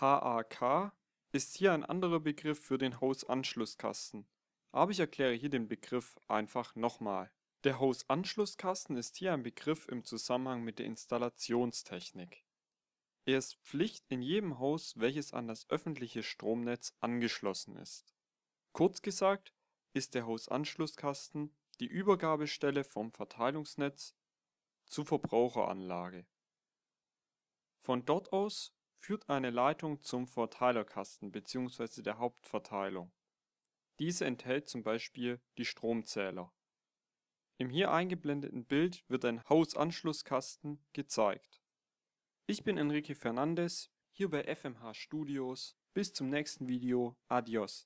HAK ist hier ein anderer Begriff für den Hausanschlusskasten, aber ich erkläre hier den Begriff einfach nochmal. Der Hausanschlusskasten ist hier ein Begriff im Zusammenhang mit der Installationstechnik. Er ist Pflicht in jedem Haus, welches an das öffentliche Stromnetz angeschlossen ist. Kurz gesagt ist der Hausanschlusskasten die Übergabestelle vom Verteilungsnetz zur Verbraucheranlage. Von dort aus führt eine Leitung zum Verteilerkasten bzw. der Hauptverteilung. Diese enthält zum Beispiel die Stromzähler. Im hier eingeblendeten Bild wird ein Hausanschlusskasten gezeigt. Ich bin Enrique Fernandes, hier bei FMH Studios. Bis zum nächsten Video, adios.